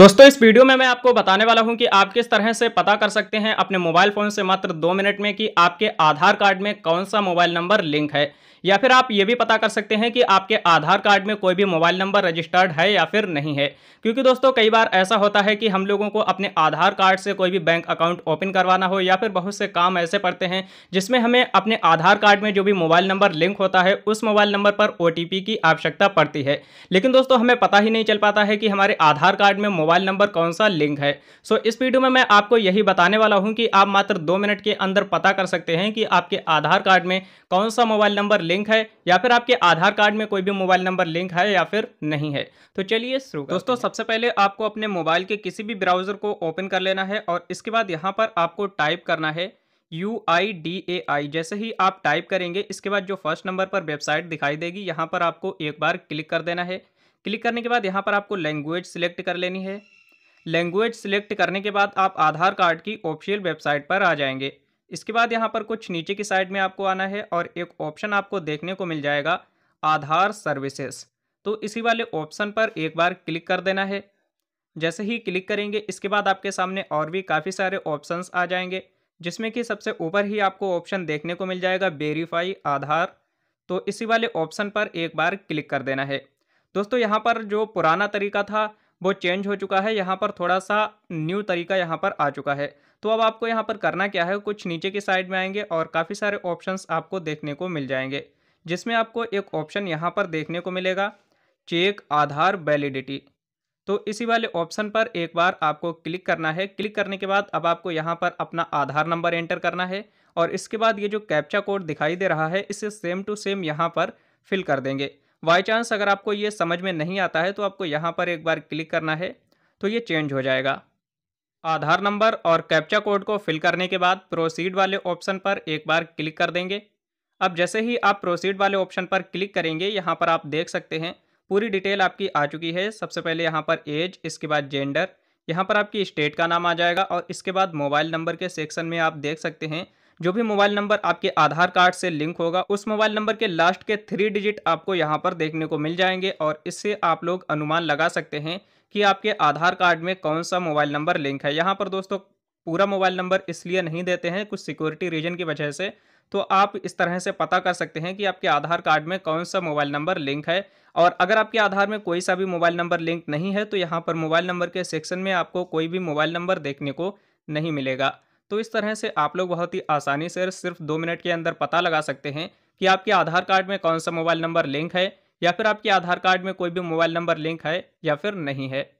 दोस्तों इस वीडियो में मैं आपको बताने वाला हूं कि आप किस तरह से पता कर सकते हैं अपने मोबाइल फ़ोन से मात्र दो मिनट में कि आपके आधार कार्ड में कौन सा मोबाइल नंबर लिंक है या फिर आप ये भी पता कर सकते हैं कि आपके आधार कार्ड में कोई भी मोबाइल नंबर रजिस्टर्ड है या फिर नहीं है क्योंकि दोस्तों कई बार ऐसा होता है कि हम लोगों को अपने आधार कार्ड से कोई भी बैंक अकाउंट ओपन करवाना हो या फिर बहुत से काम ऐसे पड़ते हैं जिसमें हमें अपने आधार कार्ड में जो भी मोबाइल नंबर लिंक होता है उस मोबाइल नंबर पर ओ की आवश्यकता पड़ती है लेकिन दोस्तों हमें पता ही नहीं चल पाता है कि हमारे आधार कार्ड में मोबाइल नंबर कौन सा लिंक है सो इस वीडियो में मैं आपको यही बताने वाला हूँ कि आप मात्र दो मिनट के अंदर पता कर सकते हैं कि आपके आधार कार्ड में कौन सा मोबाइल नंबर लिंक है या फिर आपके आधार कार्ड में कोई भी मोबाइल नंबर लिंक है या फिर नहीं है तो चलिए शुरू दोस्तों सबसे पहले आपको अपने मोबाइल के किसी भी ब्राउजर को ओपन कर लेना है और इसके बाद यहाँ पर आपको टाइप करना है यू आई डी ए आई जैसे ही आप टाइप करेंगे इसके बाद जो फर्स्ट नंबर पर वेबसाइट दिखाई देगी यहाँ पर आपको एक बार क्लिक कर देना है क्लिक करने के बाद यहाँ पर आपको लैंग्वेज सिलेक्ट कर लेनी है लैंग्वेज सिलेक्ट करने के बाद आप आधार कार्ड की ऑफिशियल वेबसाइट पर आ जाएंगे इसके बाद यहाँ पर कुछ नीचे की साइड में आपको आना है और एक ऑप्शन आपको देखने को मिल जाएगा आधार सर्विसेस तो इसी वाले ऑप्शन पर एक बार क्लिक कर देना है जैसे ही क्लिक करेंगे इसके बाद आपके सामने और भी काफ़ी सारे ऑप्शंस आ जाएंगे जिसमें कि सबसे ऊपर ही आपको ऑप्शन देखने को मिल जाएगा वेरीफाई आधार तो इसी वाले ऑप्शन पर एक बार क्लिक कर देना है दोस्तों यहाँ पर जो पुराना तरीका था वो चेंज हो चुका है यहाँ पर थोड़ा सा न्यू तरीका यहाँ पर आ चुका है तो अब आपको यहाँ पर करना क्या है कुछ नीचे की साइड में आएंगे और काफ़ी सारे ऑप्शंस आपको देखने को मिल जाएंगे जिसमें आपको एक ऑप्शन यहाँ पर देखने को मिलेगा चेक आधार वैलिडिटी तो इसी वाले ऑप्शन पर एक बार आपको क्लिक करना है क्लिक करने के बाद अब आपको यहाँ पर अपना आधार नंबर एंटर करना है और इसके बाद ये जो कैप्चा कोड दिखाई दे रहा है इसे सेम टू सेम यहाँ पर फिल कर देंगे बाई चांस अगर आपको ये समझ में नहीं आता है तो आपको यहाँ पर एक बार क्लिक करना है तो ये चेंज हो जाएगा आधार नंबर और कैप्चा कोड को फिल करने के बाद प्रोसीड वाले ऑप्शन पर एक बार क्लिक कर देंगे अब जैसे ही आप प्रोसीड वाले ऑप्शन पर क्लिक करेंगे यहाँ पर आप देख सकते हैं पूरी डिटेल आपकी आ चुकी है सबसे पहले यहाँ पर एज इसके बाद जेंडर यहाँ पर आपकी स्टेट का नाम आ जाएगा और इसके बाद मोबाइल नंबर के सेक्शन में आप देख सकते हैं जो भी मोबाइल नंबर आपके आधार कार्ड से लिंक होगा उस मोबाइल नंबर के लास्ट के थ्री डिजिट आपको यहाँ पर देखने को मिल जाएंगे और इससे आप लोग अनुमान लगा सकते हैं कि आपके आधार कार्ड में कौन सा मोबाइल नंबर लिंक है यहाँ पर दोस्तों पूरा मोबाइल नंबर इसलिए नहीं देते हैं कुछ सिक्योरिटी रीजन की वजह से तो आप इस तरह से पता कर सकते हैं कि आपके आधार कार्ड में कौन सा मोबाइल नंबर लिंक है और अगर आपके आधार में कोई सा भी मोबाइल नंबर लिंक नहीं है तो यहाँ पर मोबाइल नंबर के सेक्शन में आपको कोई भी मोबाइल नंबर देखने को नहीं मिलेगा तो इस तरह से आप लोग बहुत ही आसानी से सिर्फ दो मिनट के अंदर पता लगा सकते हैं कि आपके आधार कार्ड में कौन सा मोबाइल नंबर लिंक है या फिर आपके आधार कार्ड में कोई भी मोबाइल नंबर लिंक है या फिर नहीं है